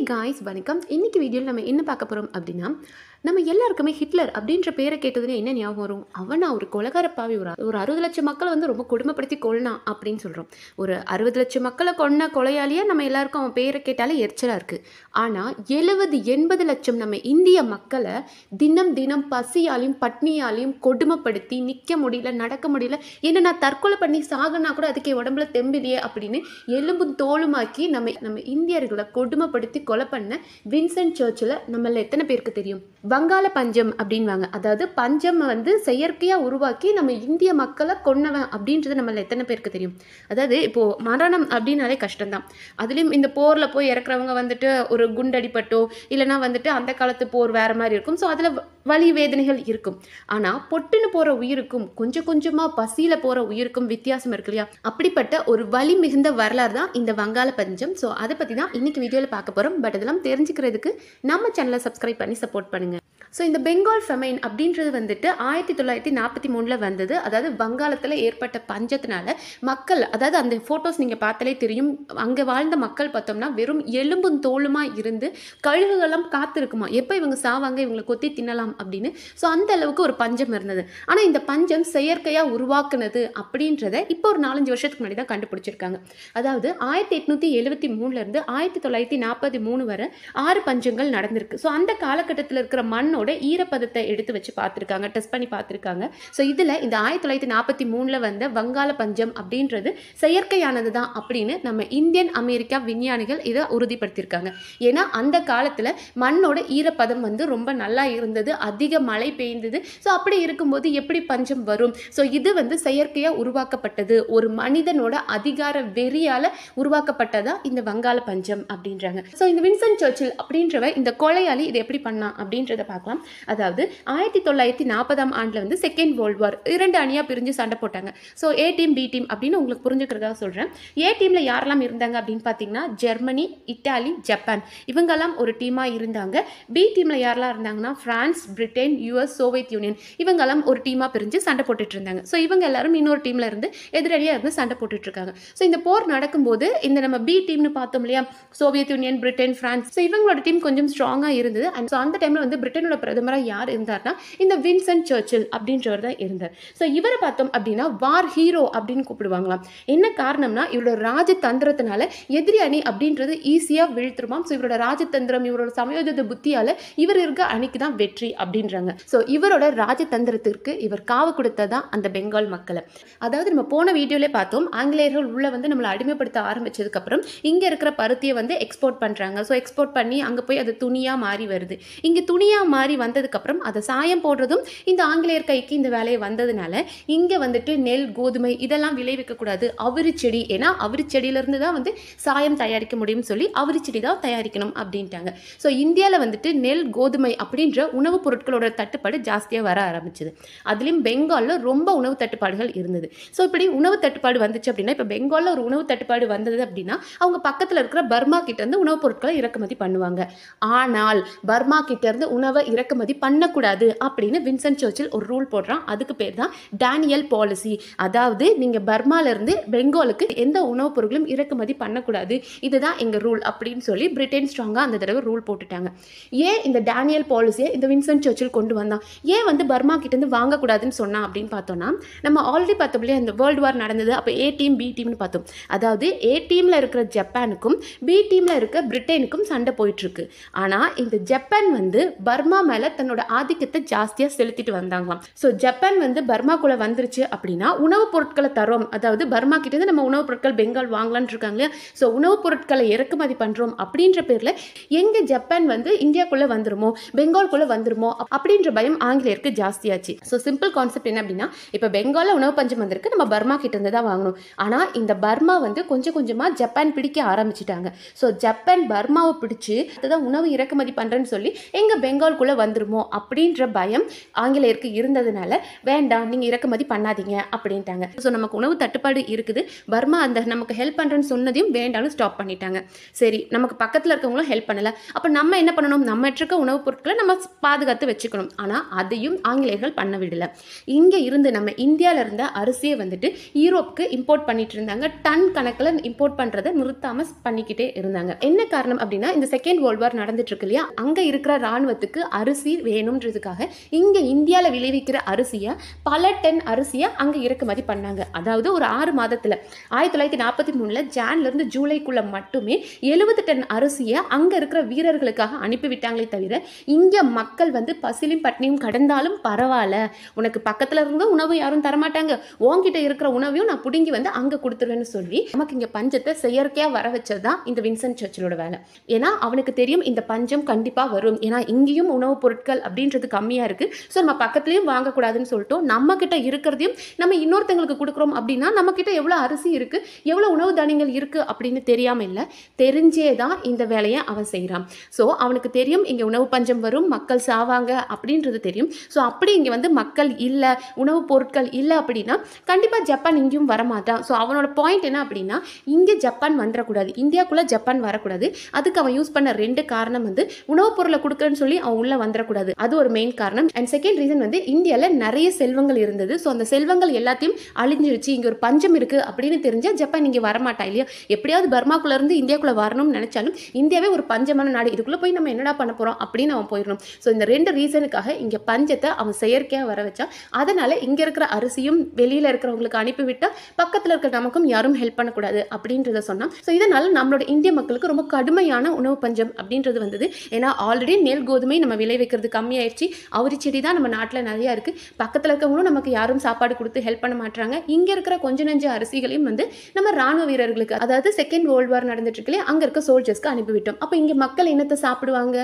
hey guys வணக்கம் இன்றைக்கி வீடியோவில் நம்ம என்ன பார்க்க போகிறோம் அப்படின்னா நம்ம எல்லாருக்குமே ஹிட்லர் அப்படின்ற பேரை கேட்டதுனே என்ன ஞாபகம் வரும் அவனா ஒரு கொலகார பாவி ஒரு ஒரு அறுபது லட்சம் மக்களை வந்து ரொம்ப கொடுமைப்படுத்தி கொள்ளனா அப்படின்னு சொல்கிறோம் ஒரு அறுபது லட்சம் மக்களை கொன்ன கொலையாளியாக நம்ம எல்லாருக்கும் அவன் பேரை கேட்டாலே எரிச்சலாக இருக்குது ஆனால் எழுபது எண்பது லட்சம் நம்ம இந்திய மக்களை தினம் தினம் பசியாலையும் பட்னியாலையும் கொடுமைப்படுத்தி நிற்க முடியல நடக்க முடியல என்ன நான் தற்கொலை பண்ணி சாகனா கூட அதுக்கு உடம்புல தெம்பிலையே அப்படின்னு எலும்பும் தோலுமாக்கி நம்ம நம்ம இந்தியர்களை கொடுமைப்படுத்தி கொலை பண்ண வின்சென்ட் சர்ச்சில் நம்மள எத்தனை பேருக்கு தெரியும் வங்காள பஞ்சம் அப்படின்வாங்க அதாவது பஞ்சம் வந்து செயற்கையாக உருவாக்கி நம்ம இந்திய மக்களை கொன்னவன் அப்படின்றது நம்மள எத்தனை பேருக்கு தெரியும் அதாவது இப்போது மரணம் அப்படின்னாலே கஷ்டம்தான் அதுலேயும் இந்த போரில் போய் இறக்குறவங்க வந்துட்டு ஒரு குண்டடிப்பட்டோ இல்லைனா வந்துட்டு அந்த காலத்து போர் வேறு மாதிரி இருக்கும் ஸோ அதில் வலி வேதனைகள் இருக்கும் ஆனால் பொட்டுன்னு போகிற உயிருக்கும் கொஞ்சம் கொஞ்சமாக பசியில் போகிற உயிருக்கும் வித்தியாசம் இருக்கு இல்லையா அப்படிப்பட்ட ஒரு வலி மிகுந்த வரலாறு தான் இந்த வங்காள பஞ்சம் ஸோ அதை பற்றி தான் இன்றைக்கி வீடியோவில் பார்க்க போகிறோம் பட் இதெல்லாம் தெரிஞ்சுக்கிறதுக்கு நம்ம சேனலை சப்ஸ்கிரைப் பண்ணி சப்போர்ட் பண்ணுங்கள் ஸோ இந்த பெங்கால் ஃபெமைன் அப்படின்றது வந்துட்டு ஆயிரத்தி தொள்ளாயிரத்தி நாற்பத்தி மூணில் வந்தது அதாவது வங்காளத்தில் ஏற்பட்ட பஞ்சத்தினால மக்கள் அதாவது அந்த ஃபோட்டோஸ் நீங்கள் பார்த்தாலே தெரியும் அங்கே வாழ்ந்த மக்கள் பார்த்தோம்னா வெறும் எலும்பும் தோலுமாக இருந்து கழுகுகளாம் காத்திருக்குமா எப்போ இவங்க சாவாங்க இவங்களை கொத்தி தின்னலாம் அப்படின்னு ஸோ அந்த அளவுக்கு ஒரு பஞ்சம் இருந்தது ஆனால் இந்த பஞ்சம் செயற்கையாக உருவாக்குனது அப்படின்றத இப்போ ஒரு நாலஞ்சு வருஷத்துக்கு முன்னாடி தான் கண்டுபிடிச்சிருக்காங்க அதாவது ஆயிரத்தி எட்நூற்றி எழுபத்தி மூணுலேருந்து ஆயிரத்தி தொள்ளாயிரத்தி நாற்பத்தி மூணு வரை ஆறு பஞ்சங்கள் நடந்திருக்கு ஸோ அந்த காலகட்டத்தில் இருக்கிற மண்ணோட மண்ணோட ஈரப்பதத்தை எடுத்து வச்சு பார்த்துருக்காங்க டெஸ்ட் பண்ணி பார்த்துருக்காங்க ஸோ இதில் இந்த ஆயிரத்தி தொள்ளாயிரத்தி நாற்பத்தி மூணில் வந்த வங்காள பஞ்சம் அப்படின்றது செயற்கையானது தான் அப்படின்னு நம்ம இந்தியன் அமெரிக்கா விஞ்ஞானிகள் இதை உறுதிப்படுத்தியிருக்காங்க ஏன்னா அந்த காலத்தில் மண்ணோட ஈரப்பதம் வந்து ரொம்ப நல்லா இருந்தது அதிக மழை பெய்ந்தது ஸோ அப்படி இருக்கும்போது எப்படி பஞ்சம் வரும் ஸோ இது வந்து செயற்கையாக உருவாக்கப்பட்டது ஒரு மனிதனோட அதிகார வெறியால் உருவாக்கப்பட்டதா இந்த வங்காள பஞ்சம் அப்படின்றாங்க ஸோ இந்த வின்சென்ட் சர்ச்சில் அப்படின்றவ இந்த கொலையாளி இதை எப்படி பண்ணா அப்படின்றத பார்க்கலாம் பார்க்கலாம் அதாவது ஆயிரத்தி தொள்ளாயிரத்தி நாற்பதாம் ஆண்டில் வந்து செகண்ட் வேர்ல்டு வார் இரண்டு அணியாக பிரிஞ்சு சண்டை போட்டாங்க so A team B team அப்படின்னு உங்களுக்கு புரிஞ்சுக்கிறதா சொல்கிறேன் ஏ டீமில் யாரெல்லாம் இருந்தாங்க அப்படின்னு பார்த்தீங்கன்னா ஜெர்மனி இட்டாலி ஜப்பான் இவங்கெல்லாம் ஒரு டீமாக இருந்தாங்க பி டீமில் யாரெல்லாம் இருந்தாங்கன்னா France Britain US Soviet Union இவங்கெல்லாம் ஒரு டீமாக பிரிஞ்சு சண்டை போட்டுட்டு இருந்தாங்க ஸோ இவங்க எல்லாரும் இன்னொரு டீமில் இருந்து எதிரடியாக இருந்து சண்டை போட்டுட்டு இருக்காங்க ஸோ இந்த போர் நடக்கும்போது இந்த நம்ம பி டீம்னு பார்த்தோம் இல்லையா Soviet Union Britain France so இவங்களோட டீம் கொஞ்சம் ஸ்ட்ராங்காக இருந்தது அண்ட் ஸோ அந்த டைமில் வந்து பிரிட்டனோட பிரதமராக யார் இருந்தார்னா இந்த வின்சென்ட் சர்ச்சில் அப்படின்றவர் தான் இருந்தார் ஸோ இவரை பார்த்தோம் அப்படின்னா வார் ஹீரோ அப்படின்னு கூப்பிடுவாங்களாம் என்ன காரணம்னா இவரோட ராஜதந்திரத்தினால எதிரி அணி அப்படின்றது ஈஸியாக வீழ்த்திருமாம் ஸோ இவரோட ராஜதந்திரம் இவரோட சமயோஜித புத்தியால் இவர் இருக்க அணிக்கு தான் வெற்றி அப்படின்றாங்க ஸோ இவரோட ராஜதந்திரத்திற்கு இவர் காவு கொடுத்ததான் அந்த பெங்கால் மக்களை அதாவது நம்ம போன வீடியோலே பார்த்தோம் ஆங்கிலேயர்கள் உள்ளே வந்து நம்மளை அடிமைப்படுத்த ஆரம்பித்ததுக்கப்புறம் இங்கே இருக்கிற பருத்தியை வந்து எக்ஸ்போர்ட் பண்ணுறாங்க ஸோ எக்ஸ்போர்ட் பண்ணி அங்கே போய் அது துணியாக மாறி வருது இங்கே துணியாக மாறி மாதிரி வந்ததுக்கப்புறம் அதை சாயம் போடுறதும் இந்த ஆங்கிலேயர் கைக்கு இந்த வேலையை வந்ததுனால இங்கே வந்துட்டு நெல் கோதுமை இதெல்லாம் விளைவிக்கக்கூடாது அவரி செடி ஏன்னா அவரி செடியிலேருந்து தான் வந்து சாயம் தயாரிக்க முடியும்னு சொல்லி அவரி செடி தான் தயாரிக்கணும் அப்படின்ட்டாங்க ஸோ இந்தியாவில் வந்துட்டு நெல் கோதுமை அப்படின்ற உணவுப் பொருட்களோட தட்டுப்பாடு ஜாஸ்தியாக வர ஆரம்பிச்சது அதுலேயும் பெங்காலில் ரொம்ப உணவு தட்டுப்பாடுகள் இருந்தது ஸோ இப்படி உணவு தட்டுப்பாடு வந்துச்சு அப்படின்னா இப்போ பெங்காலில் ஒரு உணவு தட்டுப்பாடு வந்தது அப்படின்னா அவங்க பக்கத்தில் இருக்கிற பர்மா இருந்து உணவுப் பொருட்களை இறக்குமதி பண்ணுவாங்க ஆனால் பர்மா இருந்து உணவை இறக்குமதி பண்ணக்கூடாது அப்படின்னு வின்சென்ட் சர்ச்சில் ஒரு ரூல் போடுறான் அதுக்கு பேர் தான் டேனியல் பாலிசி அதாவது நீங்கள் பர்மாலேருந்து பெங்காலுக்கு எந்த உணவுப் பொருட்களும் இறக்குமதி பண்ணக்கூடாது இதுதான் எங்கள் ரூல் அப்படின்னு சொல்லி பிரிட்டன் ஸ்ட்ராங்காக அந்த தடவை ரூல் போட்டுட்டாங்க ஏன் இந்த டேனியல் பாலிசியை இந்த வின்சென்ட் சர்ச்சில் கொண்டு வந்தான் ஏன் வந்து பர்மா கிட்டேருந்து வாங்கக்கூடாதுன்னு சொன்னான் அப்படின்னு பார்த்தோன்னா நம்ம ஆல்ரெடி பார்த்தோம்லையே அந்த வேர்ல்டு வார் நடந்தது அப்போ ஏ டீம் பி டீம்னு பார்த்தோம் அதாவது ஏ டீமில் இருக்கிற ஜப்பானுக்கும் பி டீமில் இருக்க பிரிட்டனுக்கும் சண்டை போயிட்டுருக்கு ஆனால் இந்த ஜப்பான் வந்து பர்மா மேலே தன்னோட ஆதிக்கத்தை ஜாஸ்தியாக செலுத்திட்டு வந்தாங்களாம் ஸோ ஜப்பான் வந்து பர்மாக்குள்ளே வந்துருச்சு அப்படின்னா உணவுப் பொருட்களை தரோம் அதாவது பர்மா கிட்டேருந்து நம்ம உணவுப் பொருட்கள் பெங்கால் வாங்கலாம்னு இருக்காங்க இல்லையா ஸோ உணவுப் பொருட்களை இறக்குமதி பண்ணுறோம் அப்படின்ற பேரில் எங்கே ஜப்பான் வந்து இந்தியாக்குள்ளே வந்துருமோ பெங்கால்குள்ளே வந்துருமோ அப்படின்ற பயம் ஆங்கிலேயருக்கு ஜாஸ்தியாச்சு ஸோ சிம்பிள் கான்செப்ட் என்ன அப்படின்னா இப்போ பெங்காலில் உணவு பஞ்சம் வந்திருக்கு நம்ம பர்மா கிட்டேருந்து தான் வாங்கணும் ஆனால் இந்த பர்மா வந்து கொஞ்சம் கொஞ்சமாக ஜப்பான் பிடிக்க ஆரம்பிச்சிட்டாங்க ஸோ ஜப்பான் பர்மாவை பிடிச்சி அதுதான் உணவு இறக்குமதி பண்ணுறேன்னு சொல்லி எங்கள் பெங்கால்குள்ளே போல் வந்துருமோ அப்படின்ற பயம் ஆங்கிலேயருக்கு இருந்ததுனால வேண்டாம் நீங்கள் இறக்குமதி பண்ணாதீங்க அப்படின்ட்டாங்க ஸோ நமக்கு உணவு தட்டுப்பாடு இருக்குது பர்மா அந்த நமக்கு ஹெல்ப் பண்ணுறேன்னு சொன்னதையும் வேண்டாலும் ஸ்டாப் பண்ணிட்டாங்க சரி நமக்கு பக்கத்தில் இருக்கவங்களும் ஹெல்ப் பண்ணலை அப்போ நம்ம என்ன பண்ணணும் நம்ம இருக்க உணவுப் பொருட்களை நம்ம பாதுகாத்து வச்சுக்கணும் ஆனால் அதையும் ஆங்கிலேயர்கள் பண்ண விடலை இங்கே இருந்து நம்ம இந்தியாவில் இருந்த அரிசியை வந்துட்டு ஈரோப்புக்கு இம்போர்ட் பண்ணிட்டு இருந்தாங்க டன் கணக்கில் இம்போர்ட் பண்ணுறதை நிறுத்தாமல் பண்ணிக்கிட்டே இருந்தாங்க என்ன காரணம் அப்படின்னா இந்த செகண்ட் வேர்ல்டு வார் நடந்துட்டு இருக்கு இல்லையா அங்கே இருக்கிற ராணுவத்துக்கு அரிசி வேணுன்றதுக்காக இங்கே இந்தியாவில் விளைவிக்கிற அரிசியை பல டென் அரிசியை அங்கே இறக்குமதி பண்ணாங்க அதாவது ஒரு ஆறு மாதத்தில் ஆயிரத்தி தொள்ளாயிரத்தி நாற்பத்தி மூணில் ஜான்லேருந்து ஜூலைக்குள்ளே மட்டுமே எழுபது டன் அரிசியை அங்கே இருக்கிற வீரர்களுக்காக அனுப்பிவிட்டாங்களே தவிர இங்கே மக்கள் வந்து பசிலும் பட்டினியும் கடந்தாலும் பரவாயில்ல உனக்கு பக்கத்தில் இருந்த உணவு யாரும் தரமாட்டாங்க உங்ககிட்ட இருக்கிற உணவையும் நான் பிடுங்கி வந்து அங்கே கொடுத்துருவேன்னு சொல்லி நமக்கு இங்கே பஞ்சத்தை செயற்கையாக வர வச்சது தான் இந்த வின்சென்ட் சர்ச்சிலோட வேலை ஏன்னா அவனுக்கு தெரியும் இந்த பஞ்சம் கண்டிப்பாக வரும் ஏன்னா இங்கேயும் உணவு உணவுப் பொருட்கள் அப்படின்றது கம்மியாக இருக்குது ஸோ நம்ம பக்கத்துலேயும் வாங்கக்கூடாதுன்னு நம்ம நம்மக்கிட்ட இருக்கிறதையும் நம்ம இன்னொருத்தங்களுக்கு கொடுக்குறோம் அப்படின்னா நம்மக்கிட்ட எவ்வளோ அரிசி இருக்குது எவ்வளோ உணவு தானியங்கள் இருக்குது அப்படின்னு தெரியாமல் இல்லை தெரிஞ்சே தான் இந்த வேலையை அவன் செய்கிறான் ஸோ அவனுக்கு தெரியும் இங்கே உணவு பஞ்சம் வரும் மக்கள் சாவாங்க அப்படின்றது தெரியும் ஸோ அப்படி இங்கே வந்து மக்கள் இல்லை உணவுப் பொருட்கள் இல்லை அப்படின்னா கண்டிப்பாக ஜப்பான் இங்கேயும் வரமாட்டான் ஸோ அவனோட பாயிண்ட் என்ன அப்படின்னா இங்கே ஜப்பான் வந்துடக்கூடாது இந்தியாக்குள்ளே ஜப்பான் வரக்கூடாது அதுக்கு அவன் யூஸ் பண்ண ரெண்டு காரணம் வந்து உணவுப் பொருளை கொடுக்குறேன்னு சொல்லி அவன் உள்ள வந்துடக்கூடாது அது ஒரு மெயின் காரணம் அண்ட் செகண்ட் ரீசன் வந்து இந்தியாவில் நிறைய செல்வங்கள் இருந்தது ஸோ அந்த செல்வங்கள் எல்லாத்தையும் அழிஞ்சிருச்சு இங்கே ஒரு பஞ்சம் இருக்குது அப்படின்னு தெரிஞ்சால் ஜப்பான் இங்கே வரமாட்டா இல்லையா எப்படியாவது பர்மாக்குள்ளேருந்து இந்தியாக்குள்ளே வரணும்னு நினச்சாலும் இந்தியாவே ஒரு பஞ்சமான நாடு இதுக்குள்ளே போய் நம்ம என்னடா பண்ண போகிறோம் அப்படின்னு அவன் போயிடணும் ஸோ இந்த ரெண்டு ரீசனுக்காக இங்கே பஞ்சத்தை அவன் செயற்கையாக வர வச்சான் அதனால் இங்கே இருக்கிற அரிசியும் வெளியில் இருக்கிறவங்களுக்கு அனுப்பிவிட்டால் பக்கத்தில் இருக்கிற நமக்கும் யாரும் ஹெல்ப் பண்ணக்கூடாது அப்படின்றத சொன்னான் ஸோ இதனால் நம்மளோட இந்திய மக்களுக்கு ரொம்ப கடுமையான உணவு பஞ்சம் அப்படின்றது வந்தது ஏன்னா ஆல்ரெடி நெல் கோதுமை நம்ம விளை வைக்கிறது கம்மியாயிடுச்சு அவரி செடி தான் நம்ம நாட்டில் நிறையா இருக்குது பக்கத்தில் இருக்கவங்களும் நமக்கு யாரும் சாப்பாடு கொடுத்து ஹெல்ப் பண்ண மாட்டாங்க இங்கே இருக்கிற கொஞ்ச நஞ்ச அரிசிகளையும் வந்து நம்ம ராணுவ வீரர்களுக்கு அதாவது செகண்ட் வேர்ல்டு வார் நடந்துட்டு இருக்குல்லையே அங்கே இருக்க சோல்ஜர்ஸ்க்கு அனுப்பிவிட்டோம் அப்போ இங்கே மக்கள் என்னத்தை சாப்பிடுவாங்க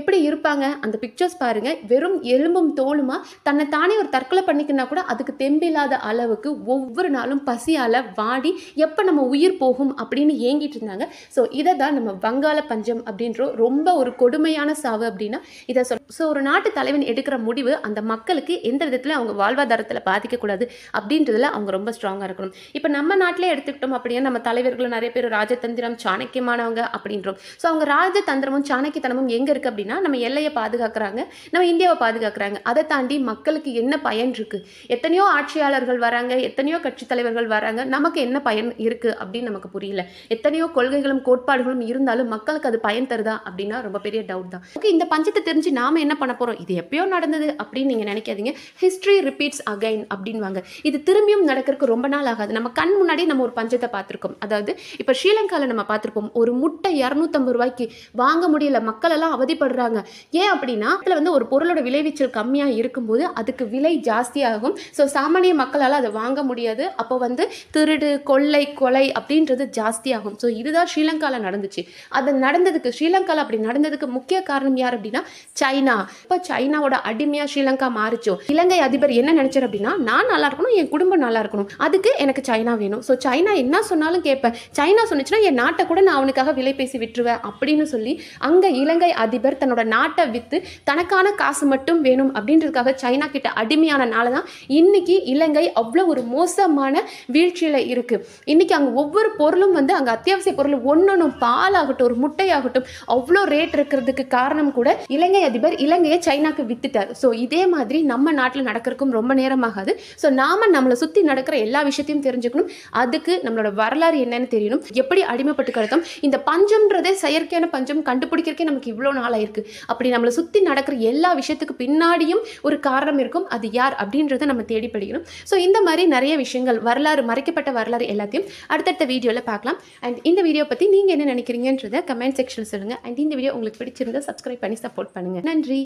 எப்படி இருப்பாங்க அந்த பிக்சர்ஸ் பாருங்க வெறும் எலும்பும் தோலுமா தன்னை தானே ஒரு தற்கொலை பண்ணிக்கினா கூட அதுக்கு தெம்பில்லாத அளவுக்கு ஒவ்வொரு நாளும் பசியால் வாடி எப்போ நம்ம உயிர் போகும் அப்படின்னு ஏங்கிட்டு இருந்தாங்க ஸோ இதை தான் நம்ம வங்காள பஞ்சம் அப்படின்ற ரொம்ப ஒரு கொடுமையான சாவு அப்படின்னா இதை சொல்லணும் ஸோ ஒரு நாட்டு தலைவன் எடுக்கிற முடிவு அந்த மக்களுக்கு எந்த விதத்தில் அவங்க வாழ்வாதாரத்தில் பாதிக்கக்கூடாது அப்படின்றதுல அவங்க ரொம்ப ஸ்ட்ராங்காக இருக்கணும் இப்போ நம்ம நாட்டிலே எடுத்துக்கிட்டோம் அப்படின்னா நம்ம தலைவர்களும் நிறைய பேர் ராஜதந்திரம் சாணக்கியமானவங்க அப்படின்றோம் ஸோ அவங்க ராஜதந்திரமும் சாணக்கியத்தனமும் எங்கே இருக்குது அப்படின்னா நம்ம எல்லையை பாதுகாக்கிறாங்க நம்ம இந்தியாவை பாதுகாக்கிறாங்க அதை தாண்டி மக்களுக்கு என்ன பயன் இருக்குது எத்தனையோ ஆட்சியாளர்கள் வராங்க எத்தனையோ கட்சி தலைவர்கள் வராங்க நமக்கு என்ன பயன் இருக்குது அப்படின்னு நமக்கு புரியல எத்தனையோ கொள்கைகளும் கோட்பாடுகளும் இருந்தாலும் மக்களுக்கு அது பயன் தருதா அப்படின்னா ரொம்ப பெரிய டவுட் தான் ஓகே இந்த பஞ்சத்தை தெரிஞ்சு நான் நாம் என்ன பண்ண போகிறோம் இது எப்பயோ நடந்தது அப்படின்னு நீங்கள் நினைக்காதீங்க ஹிஸ்ட்ரி ரிப்பீட்ஸ் அகைன் அப்படின்வாங்க இது திரும்பியும் நடக்கிறதுக்கு ரொம்ப நாள் ஆகாது நம்ம கண் முன்னாடி நம்ம ஒரு பஞ்சத்தை பார்த்துருக்கோம் அதாவது இப்போ ஸ்ரீலங்காவில் நம்ம பார்த்துருப்போம் ஒரு முட்டை இரநூத்தம்பது ரூபாய்க்கு வாங்க முடியல மக்கள் எல்லாம் அவதிப்படுறாங்க ஏன் அப்படின்னா அதில் வந்து ஒரு பொருளோட விளைவிச்சல் கம்மியாக இருக்கும்போது அதுக்கு விலை ஜாஸ்தியாகும் ஸோ சாமானிய மக்களால் அதை வாங்க முடியாது அப்போ வந்து திருடு கொள்ளை கொலை அப்படின்றது ஜாஸ்தியாகும் ஸோ இதுதான் ஸ்ரீலங்காவில் நடந்துச்சு அது நடந்ததுக்கு ஸ்ரீலங்காவில் அப்படி நடந்ததுக்கு முக்கிய காரணம் யார் அப்படின்னா சை சைனா இப்போ சைனாவோட அடிமையாக ஸ்ரீலங்கா மாறிச்சோ இலங்கை அதிபர் என்ன நினைச்சார் அப்படின்னா நான் நல்லா இருக்கணும் என் குடும்பம் நல்லா இருக்கணும் அதுக்கு எனக்கு சைனா வேணும் ஸோ சைனா என்ன சொன்னாலும் கேட்பேன் சைனா சொன்னிச்சுன்னா என் நாட்டை கூட நான் அவனுக்காக விலை பேசி விட்டுருவேன் அப்படின்னு சொல்லி அங்கே இலங்கை அதிபர் தன்னோட நாட்டை விற்று தனக்கான காசு மட்டும் வேணும் அப்படின்றதுக்காக சைனா கிட்ட அடிமையானனால தான் இன்னைக்கு இலங்கை அவ்வளோ ஒரு மோசமான வீழ்ச்சியில் இருக்குது இன்னைக்கு அங்கே ஒவ்வொரு பொருளும் வந்து அங்கே அத்தியாவசிய பொருள் ஒன்னொன்னும் பால் ஆகட்டும் ஒரு முட்டையாகட்டும் அவ்வளோ ரேட் இருக்கிறதுக்கு காரணம் கூட இலங்கை அதிபர் அதிபர் இலங்கையை சைனாக்கு வித்துட்டார் ஸோ இதே மாதிரி நம்ம நாட்டில் நடக்கிறதுக்கும் ரொம்ப நேரமாகாது ஸோ நாம் நம்மளை சுற்றி நடக்கிற எல்லா விஷயத்தையும் தெரிஞ்சுக்கணும் அதுக்கு நம்மளோட வரலாறு என்னன்னு தெரியணும் எப்படி அடிமைப்பட்டு கிடக்கும் இந்த பஞ்சம்ன்றதே செயற்கையான பஞ்சம் கண்டுபிடிக்கிறக்கே நமக்கு இவ்வளோ நாள் ஆயிருக்கு அப்படி நம்மளை சுற்றி நடக்கிற எல்லா விஷயத்துக்கு பின்னாடியும் ஒரு காரணம் இருக்கும் அது யார் அப்படின்றத நம்ம தேடி படிக்கணும் ஸோ இந்த மாதிரி நிறைய விஷயங்கள் வரலாறு மறைக்கப்பட்ட வரலாறு எல்லாத்தையும் அடுத்தடுத்த வீடியோவில் பார்க்கலாம் அண்ட் இந்த வீடியோ பற்றி நீங்கள் என்ன நினைக்கிறீங்கன்றத கமெண்ட் செக்ஷனில் சொல்லுங்கள் அண்ட் இந்த வீடியோ உங்களுக்கு பிடிச்சிருந்தால் சப்ஸ்கிரைப் பண்ணி சப்போர்ட் பண்ணுங்கள் நன்றி